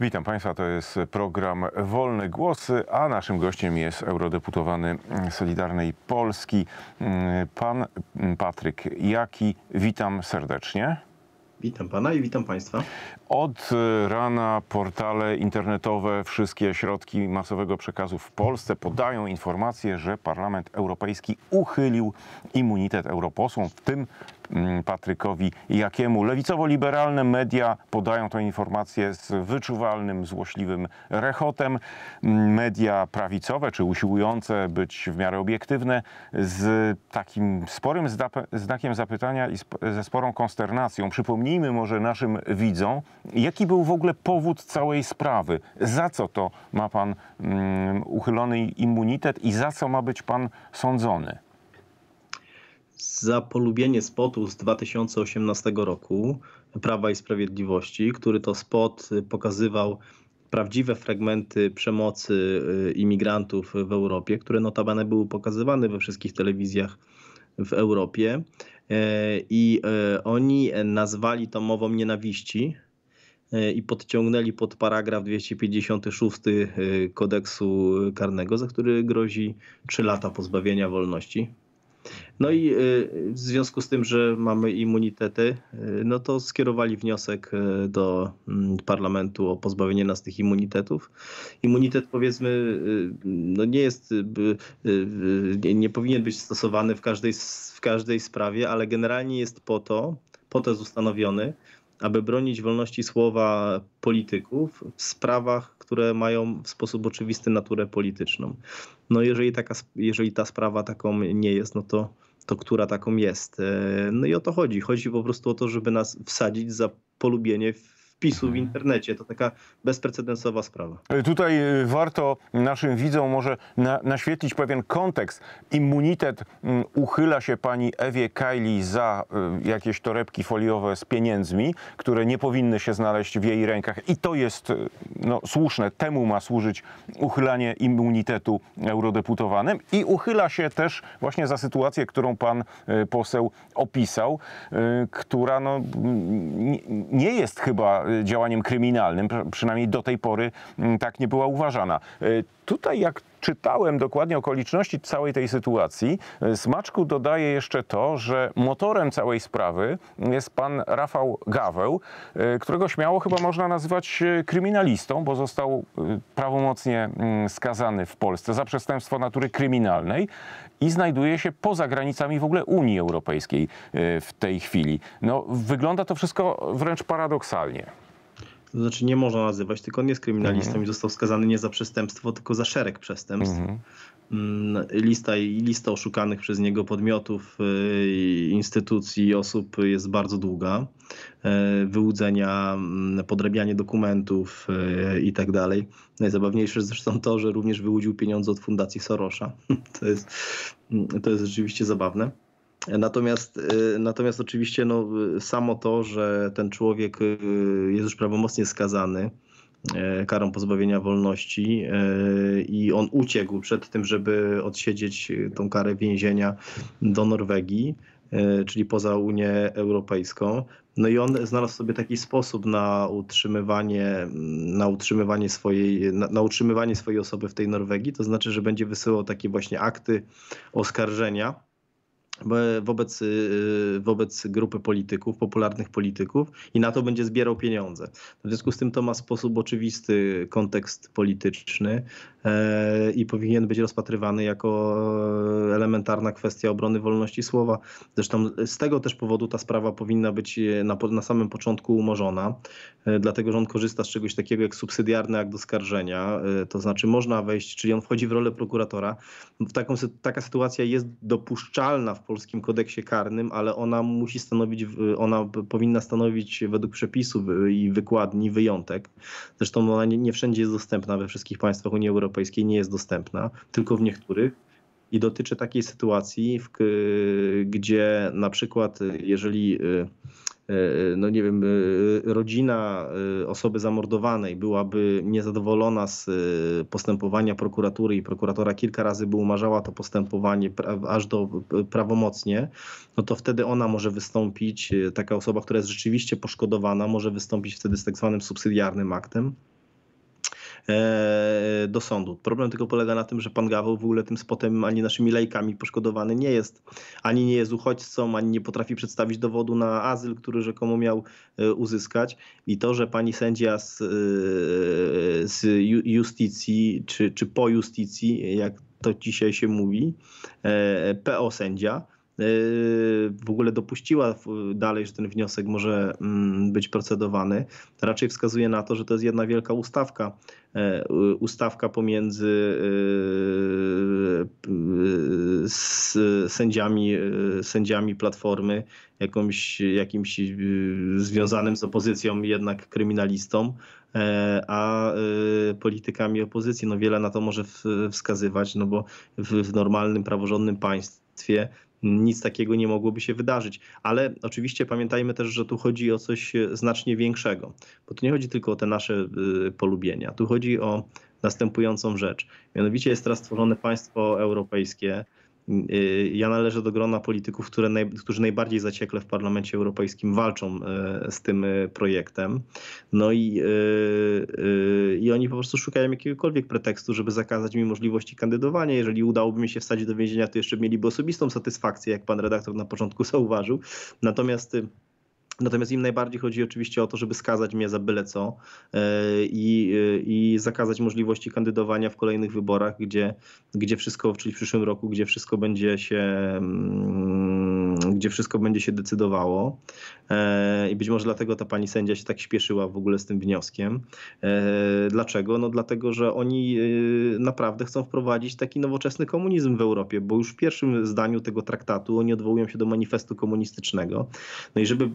Witam Państwa, to jest program Wolne Głosy, a naszym gościem jest eurodeputowany Solidarnej Polski, mm, pan mm, Patryk Jaki. Witam serdecznie. Witam pana i witam państwa. Od e, rana portale internetowe, wszystkie środki masowego przekazu w Polsce podają informację, że Parlament Europejski uchylił immunitet europosłom, w tym Mm, Patrykowi Jakiemu. Lewicowo-liberalne media podają tę informację z wyczuwalnym, złośliwym rechotem. Mm, media prawicowe czy usiłujące być w miarę obiektywne z takim sporym znakiem zapytania i ze sporą konsternacją. Przypomnijmy może naszym widzom, jaki był w ogóle powód całej sprawy. Za co to ma pan um, uchylony immunitet i za co ma być pan sądzony? za polubienie spotu z 2018 roku Prawa i Sprawiedliwości, który to spot pokazywał prawdziwe fragmenty przemocy y, imigrantów w Europie, które notabene były pokazywane we wszystkich telewizjach w Europie. E, I e, oni nazwali to mową nienawiści e, i podciągnęli pod paragraf 256 kodeksu karnego, za który grozi 3 lata pozbawienia wolności. No i y, w związku z tym, że mamy immunitety, y, no to skierowali wniosek y, do mm, parlamentu o pozbawienie nas tych immunitetów. Immunitet powiedzmy no nie jest, nie powinien być stosowany w każdej, w każdej sprawie, ale generalnie jest po to, po to jest ustanowiony, aby bronić wolności słowa polityków w sprawach, które mają w sposób oczywisty naturę polityczną. No jeżeli, taka, jeżeli ta sprawa taką nie jest, no to to która taką jest. E, no i o to chodzi. Chodzi po prostu o to, żeby nas wsadzić za polubienie wpisu w mhm. internecie. To taka bezprecedensowa sprawa. E, tutaj e, warto naszym widzom może na, naświetlić pewien kontekst. Immunitet mm, uchyla się pani Ewie Kajli za e, jakieś torebki foliowe z pieniędzmi, które nie powinny się znaleźć w jej rękach. I to jest no, słuszne. Temu ma służyć uchylanie immunitetu eurodeputowanym. I uchyla się też właśnie za sytuację, którą pan poseł opisał, która no, mm, nie jest chyba Y, działaniem kryminalnym, przynajmniej do tej pory mm, tak nie była uważana. Y, Tutaj jak czytałem dokładnie okoliczności całej tej sytuacji, y, smaczku dodaje jeszcze to, że motorem całej sprawy jest pan Rafał Gaweł, y, którego śmiało chyba można nazywać y, kryminalistą, bo został prawomocnie mm, skazany w Polsce za przestępstwo natury kryminalnej i znajduje się poza granicami w ogóle Unii Europejskiej w tej chwili. No, wygląda to wszystko wręcz paradoksalnie. To znaczy nie można nazywać, tylko on jest kryminalistą mhm. i został skazany nie za przestępstwo, tylko za szereg przestępstw. Mhm. Mm, lista, lista oszukanych przez niego podmiotów, y, instytucji osób jest bardzo długa. E, wyłudzenia, mm, podrabianie dokumentów y, i tak dalej. Najzabawniejsze zresztą to, że również wyłudził pieniądze od fundacji Sorosza. To jest, mm, to jest rzeczywiście zabawne. Natomiast, y, natomiast oczywiście no, y, samo to, że ten człowiek y, jest już prawomocnie skazany e, karą pozbawienia wolności e, i on uciekł przed tym, żeby odsiedzieć tą karę więzienia do Norwegii, e, czyli poza Unię Europejską. No i on znalazł sobie taki sposób na utrzymywanie, mm, na utrzymywanie, swojej, na, na utrzymywanie swojej osoby w tej Norwegii, to znaczy, że będzie wysyłał takie właśnie akty oskarżenia E, wobec, e, wobec grupy polityków, popularnych polityków i na to będzie zbierał pieniądze. W związku z tym to ma sposób oczywisty kontekst polityczny. E, i powinien być rozpatrywany jako elementarna kwestia obrony wolności słowa. Zresztą z tego też powodu ta sprawa powinna być e, na, na samym początku umorzona, e, dlatego że on korzysta z czegoś takiego jak subsydiarny akt oskarżenia, to znaczy można wejść, czyli on wchodzi w rolę prokuratora. Taką, taka sytuacja jest dopuszczalna w polskim kodeksie karnym, ale ona musi stanowić, ona powinna stanowić według przepisów i wykładni wyjątek. Zresztą ona nie, nie wszędzie jest dostępna we wszystkich państwach Unii Europejskiej Europejskiej nie jest dostępna, tylko w niektórych. I dotyczy takiej sytuacji, w, gdzie na przykład, jeżeli y, y, y, no nie wiem, rodzina osoby zamordowanej byłaby niezadowolona z postępowania prokuratury i prokuratora kilka razy by umarzała to postępowanie aż do prawomocnie, no to wtedy ona może wystąpić, taka osoba, która jest rzeczywiście poszkodowana, może wystąpić wtedy z tak zwanym subsydiarnym aktem. E, do sądu. Problem tylko polega na tym, że pan Gaweł w ogóle tym spotem ani naszymi lejkami poszkodowany nie jest. Ani nie jest uchodźcą, ani nie potrafi przedstawić dowodu na azyl, który rzekomo miał e, uzyskać. I to, że pani sędzia z, e, z justicji, czy, czy po justicji, jak to dzisiaj się mówi, PO sędzia, E, w ogóle dopuściła dalej, że ten wniosek może mm, być procedowany, raczej wskazuje na to, że to jest jedna wielka ustawka, e, ustawka pomiędzy e, sędziami, sędziami Platformy, jakąś, jakimś związanym z opozycją jednak kryminalistą, a politykami opozycji. No wiele na to może wskazywać, no bo w normalnym, praworządnym państwie nic takiego nie mogłoby się wydarzyć. Ale oczywiście pamiętajmy też, że tu chodzi o coś e, znacznie większego, bo tu nie chodzi tylko o te nasze e, polubienia, tu chodzi o następującą rzecz. Mianowicie jest teraz stworzone państwo europejskie, Y, ja należę do grona polityków, które naj, którzy najbardziej zaciekle w Parlamencie Europejskim walczą y, z tym y, projektem. No i, i oni po prostu szukają jakiegokolwiek pretekstu, żeby zakazać mi możliwości kandydowania. Jeżeli udałoby mi się wsadzić do więzienia, to jeszcze mieliby osobistą satysfakcję, jak pan redaktor na początku zauważył. Natomiast Natomiast im najbardziej chodzi oczywiście o to, żeby skazać mnie za byle co e, i, e, i zakazać możliwości kandydowania w kolejnych wyborach, gdzie, gdzie wszystko, czyli w przyszłym roku, gdzie wszystko będzie się mm, gdzie wszystko będzie się decydowało. E, I być może dlatego ta pani sędzia się tak śpieszyła w ogóle z tym wnioskiem. E, dlaczego? No dlatego, że oni e, naprawdę chcą wprowadzić taki nowoczesny komunizm w Europie, bo już w pierwszym zdaniu tego traktatu oni odwołują się do manifestu komunistycznego. No i żeby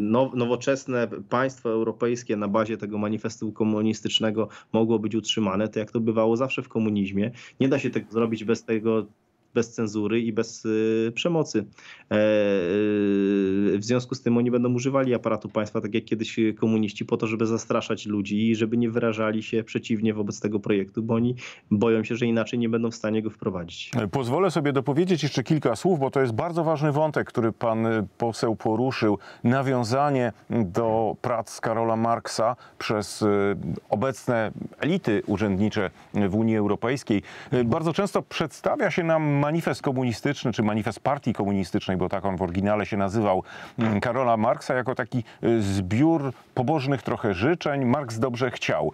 no, nowoczesne państwo europejskie na bazie tego manifestu komunistycznego mogło być utrzymane, to jak to bywało zawsze w komunizmie, nie da się tego zrobić bez tego bez cenzury i bez y, przemocy. E, y, w związku z tym oni będą używali aparatu państwa, tak jak kiedyś komuniści, po to, żeby zastraszać ludzi i żeby nie wyrażali się przeciwnie wobec tego projektu, bo oni boją się, że inaczej nie będą w stanie go wprowadzić. E, pozwolę sobie dopowiedzieć jeszcze kilka słów, bo to jest bardzo ważny wątek, który pan e, poseł poruszył. Nawiązanie do prac Karola Marksa przez obecne elity urzędnicze w Unii Europejskiej. Bardzo często przedstawia się nam manifest komunistyczny, czy manifest partii komunistycznej, bo tak on w oryginale się nazywał, mm, Karola Marksa jako taki y, zbiór pobożnych trochę życzeń. Marks dobrze chciał.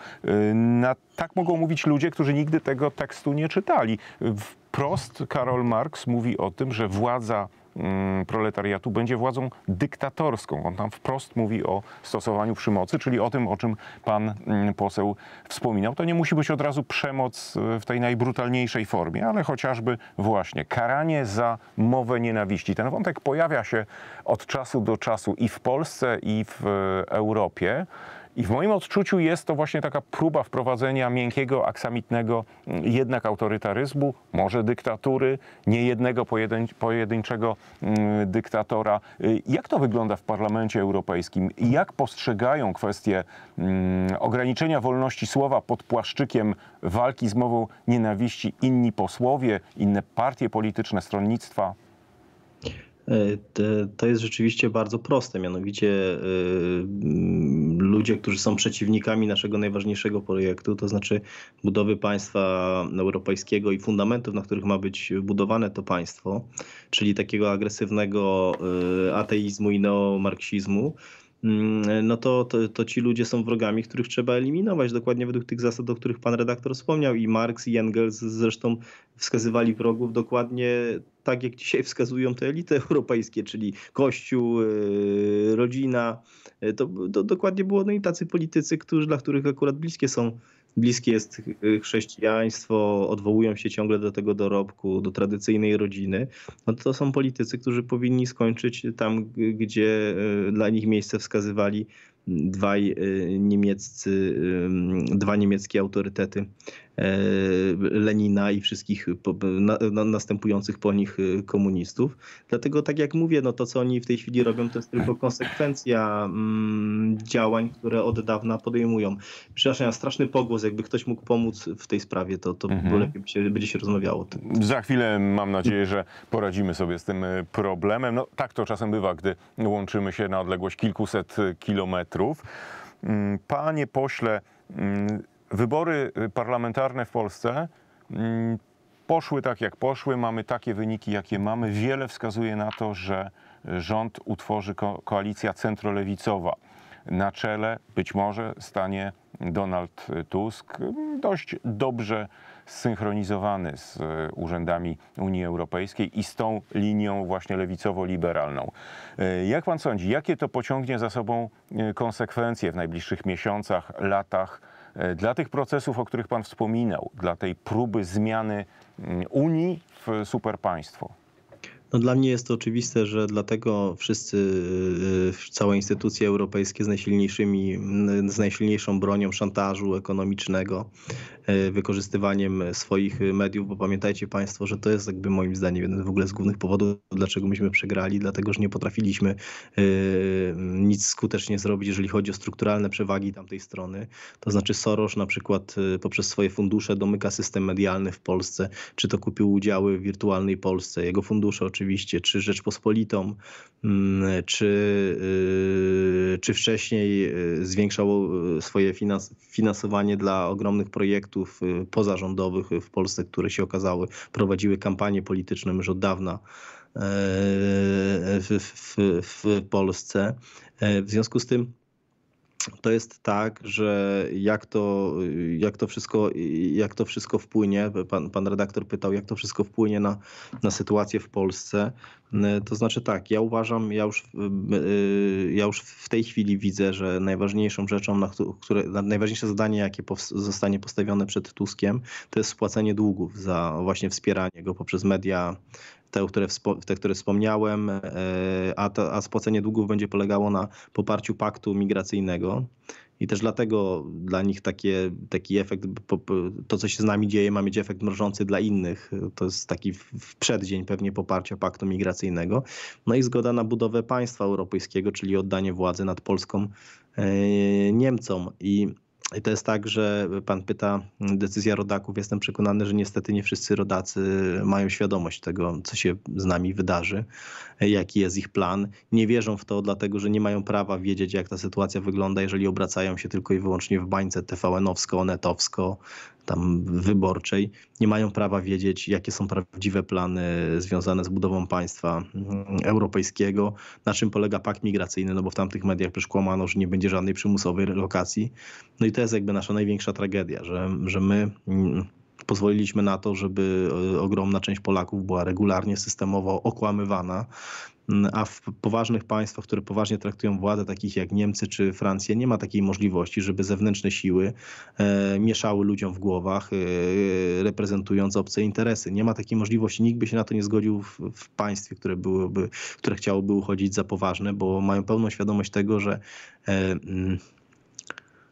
Y, na, tak mogą mówić ludzie, którzy nigdy tego tekstu nie czytali. Y, wprost Karol Marks mówi o tym, że władza Mm, proletariatu będzie władzą dyktatorską. On tam wprost mówi o stosowaniu przemocy, czyli o tym, o czym pan mm, poseł wspominał. To nie musi być od razu przemoc y, w tej najbrutalniejszej formie, ale chociażby właśnie karanie za mowę nienawiści. Ten wątek pojawia się od czasu do czasu i w Polsce, i w y, Europie. I w moim odczuciu jest to właśnie taka próba wprowadzenia miękkiego, aksamitnego mm, jednak autorytaryzmu, może dyktatury, nie jednego pojedyn pojedynczego mm, dyktatora. Y, jak to wygląda w Parlamencie Europejskim? Jak postrzegają kwestię mm, ograniczenia wolności słowa pod płaszczykiem walki z mową nienawiści inni posłowie, inne partie polityczne, stronnictwa? E, to jest rzeczywiście bardzo proste, mianowicie y, ludzie, którzy są przeciwnikami naszego najważniejszego projektu, to znaczy budowy państwa europejskiego i fundamentów, na których ma być budowane to państwo, czyli takiego agresywnego y, ateizmu i neomarksizmu, Mm, no to, to, to, ci ludzie są wrogami, których trzeba eliminować dokładnie według tych zasad, o których pan redaktor wspomniał i Marx i Engels zresztą wskazywali wrogów dokładnie tak, jak dzisiaj wskazują te elity europejskie, czyli Kościół, y, rodzina. Y, to, to dokładnie było no i tacy politycy, którzy, dla których akurat bliskie są bliskie jest y, chrześcijaństwo, odwołują się ciągle do tego dorobku, do tradycyjnej rodziny, no to są politycy, którzy powinni skończyć tam, gdzie y, dla nich miejsce wskazywali dwaj y, niemieccy, dwa niemieckie autorytety E, Lenina i wszystkich następujących po nich e, komunistów. Dlatego tak jak mówię, no to co oni w tej chwili robią, to jest tylko tak. konsekwencja mm, działań, które od dawna podejmują. Przepraszam, ja straszny pogłos, jakby ktoś mógł pomóc w tej sprawie, to, to mhm. lepiej się, będzie się rozmawiało. Za chwilę mam nadzieję, że poradzimy sobie z tym e, problemem. No tak to czasem bywa, gdy łączymy się na odległość kilkuset kilometrów. Mm, panie pośle, mm, Wybory y, parlamentarne w Polsce mm, poszły tak, jak poszły, mamy takie wyniki, jakie mamy. Wiele wskazuje na to, że y, rząd utworzy ko koalicja centrolewicowa. Na czele być może stanie Donald y, Tusk, mm, dość dobrze zsynchronizowany z urzędami Unii Europejskiej i z tą linią właśnie lewicowo-liberalną. Jak pan sądzi, jakie to pociągnie za sobą konsekwencje w najbliższych miesiącach, latach? E, dla tych procesów, o których Pan wspominał, dla tej próby zmiany mm, Unii w superpaństwo, no dla mnie jest to oczywiste, że dlatego wszyscy, y, y, całe instytucje europejskie z, najsilniejszymi, y, z najsilniejszą bronią szantażu ekonomicznego, wykorzystywaniem swoich mediów, bo pamiętajcie Państwo, że to jest jakby moim zdaniem jeden w ogóle z głównych powodów, dlaczego myśmy przegrali, dlatego że nie potrafiliśmy nic skutecznie zrobić, jeżeli chodzi o strukturalne przewagi tamtej strony. To znaczy Soros na przykład poprzez swoje fundusze domyka system medialny w Polsce, czy to kupił udziały w wirtualnej Polsce, jego fundusze oczywiście oczywiście, czy Rzeczpospolitą, mm, czy, y, czy wcześniej y, zwiększało y, swoje finansowanie dla ogromnych projektów pozarządowych w Polsce, które się okazały, prowadziły kampanie polityczne już od dawna. W, w, w Polsce. W związku z tym to jest tak, że jak to, jak to, wszystko, jak to wszystko wpłynie, pan, pan redaktor pytał, jak to wszystko wpłynie na, na sytuację w Polsce. To znaczy tak, ja uważam, ja już, y, ja już w tej chwili widzę, że najważniejszą rzeczą, na które, najważniejsze zadanie, jakie zostanie postawione przed Tuskiem, to jest spłacenie długów za właśnie wspieranie go poprzez media te, które, te, które wspomniałem, e, a, to, a spłacenie długów będzie polegało na poparciu paktu migracyjnego. I też dlatego dla nich takie, taki efekt, to co się z nami dzieje, ma mieć efekt mrożący dla innych. To jest taki w przeddzień pewnie poparcia paktu migracyjnego. No i zgoda na budowę państwa europejskiego, czyli oddanie władzy nad Polską e, Niemcom. I i to jest tak, że pan pyta, mm, decyzja rodaków. Jestem przekonany, że niestety nie wszyscy rodacy mają świadomość tego, co się z nami wydarzy, jaki jest ich plan. Nie wierzą w to, dlatego że nie mają prawa wiedzieć, jak ta sytuacja wygląda, jeżeli obracają się tylko i wyłącznie w bańce TVN-owsko, onetowsko, tam wyborczej, nie mają prawa wiedzieć, jakie są prawdziwe plany związane z budową państwa mm, europejskiego, na czym polega pakt migracyjny, no bo w tamtych mediach przecież kłamano, że nie będzie żadnej przymusowej relokacji. No i to jest jakby nasza największa tragedia, że, że my mm, pozwoliliśmy na to, żeby e, ogromna część Polaków była regularnie systemowo okłamywana Mm, a w poważnych państwach, które poważnie traktują władzę, takich jak Niemcy czy Francja, nie ma takiej możliwości, żeby zewnętrzne siły e, mieszały ludziom w głowach, e, reprezentując obce interesy. Nie ma takiej możliwości. Nikt by się na to nie zgodził w, w państwie, które, byłoby, które chciałoby uchodzić za poważne, bo mają pełną świadomość tego, że e, mm,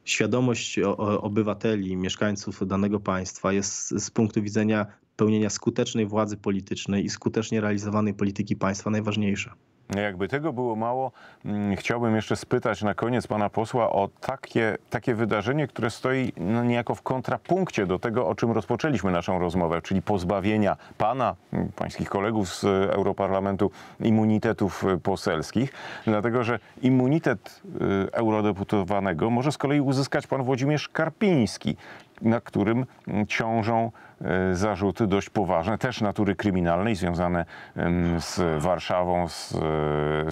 świadomość obywateli, mieszkańców danego państwa jest z punktu widzenia pełnienia skutecznej władzy politycznej i skutecznie realizowanej polityki państwa najważniejsze. Jakby tego było mało, mm, chciałbym jeszcze spytać na koniec pana posła o takie, takie wydarzenie, które stoi no niejako w kontrapunkcie do tego, o czym rozpoczęliśmy naszą rozmowę, czyli pozbawienia pana, mm, pańskich kolegów z e, Europarlamentu immunitetów e, poselskich, dlatego że immunitet e, eurodeputowanego może z kolei uzyskać pan Włodzimierz Karpiński, na którym mm, ciążą e, zarzuty dość poważne, też natury kryminalnej, związane z Warszawą, z, e,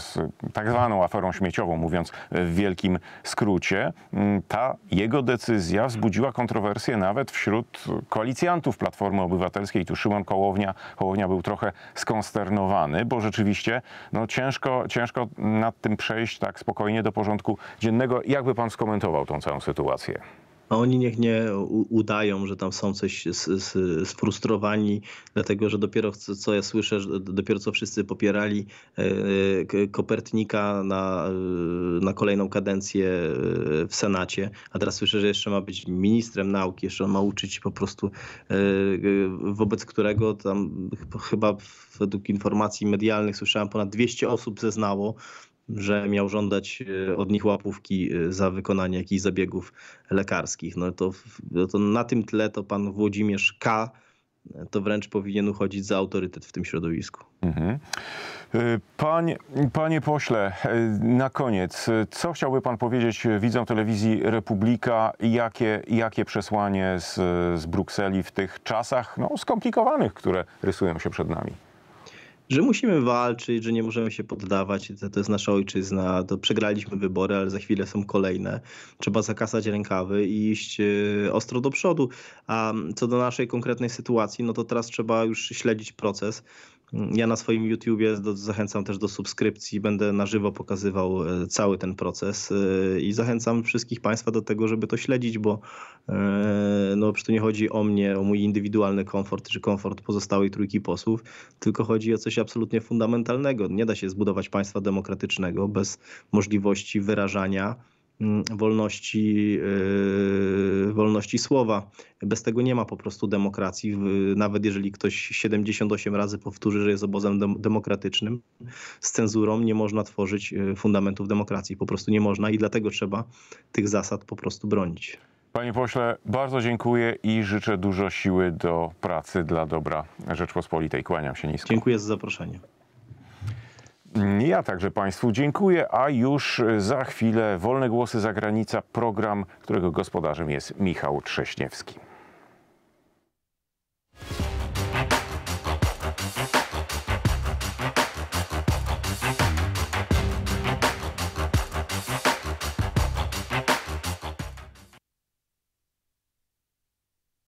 z tak zwaną aferą śmieciową, mówiąc w wielkim skrócie. Mm, ta jego decyzja wzbudziła kontrowersję nawet wśród koalicjantów Platformy Obywatelskiej. Tu Szymon Kołownia, Kołownia był trochę skonsternowany, bo rzeczywiście no, ciężko, ciężko nad tym przejść tak spokojnie do porządku dziennego. Jakby pan skomentował tą całą sytuację? a oni niech nie udają, że tam są coś sfrustrowani, dlatego że dopiero co ja słyszę, dopiero co wszyscy popierali e, Kopernika na, e, na kolejną kadencję e, w Senacie, a teraz słyszę, że jeszcze ma być ministrem nauki, jeszcze on ma uczyć po prostu, wobec którego tam chyba według informacji medialnych słyszałem ponad 200 osób zeznało, że miał żądać e, od nich łapówki e, za wykonanie jakichś zabiegów lekarskich. No to, no to na tym tle to pan Włodzimierz K e, to wręcz powinien uchodzić za autorytet w tym środowisku. Mhm. Panie, panie pośle, na koniec, co chciałby pan powiedzieć widzom telewizji Republika, jakie, jakie przesłanie z, z Brukseli w tych czasach no, skomplikowanych, które rysują się przed nami? że musimy walczyć, że nie możemy się poddawać, to, to jest nasza ojczyzna, to przegraliśmy wybory, ale za chwilę są kolejne. Trzeba zakasać rękawy i iść y, ostro do przodu. A co do naszej konkretnej sytuacji, no to teraz trzeba już śledzić proces ja na swoim YouTubie zachęcam też do subskrypcji, będę na żywo pokazywał e, cały ten proces e, i zachęcam wszystkich Państwa do tego, żeby to śledzić, bo e, no, tu nie chodzi o mnie, o mój indywidualny komfort czy komfort pozostałej trójki posłów, tylko chodzi o coś absolutnie fundamentalnego. Nie da się zbudować państwa demokratycznego bez możliwości wyrażania Mm, wolności, e, wolności słowa. Bez tego nie ma po prostu demokracji. Nawet jeżeli ktoś 78 razy powtórzy, że jest obozem demokratycznym, z cenzurą nie można tworzyć e, fundamentów demokracji. Po prostu nie można i dlatego trzeba tych zasad po prostu bronić. Panie pośle, bardzo dziękuję i życzę dużo siły do pracy dla dobra Rzeczpospolitej. Kłaniam się nisko. Dziękuję za zaproszenie. Ja także Państwu dziękuję, a już za chwilę Wolne Głosy Zagranica program, którego gospodarzem jest Michał Trześniewski.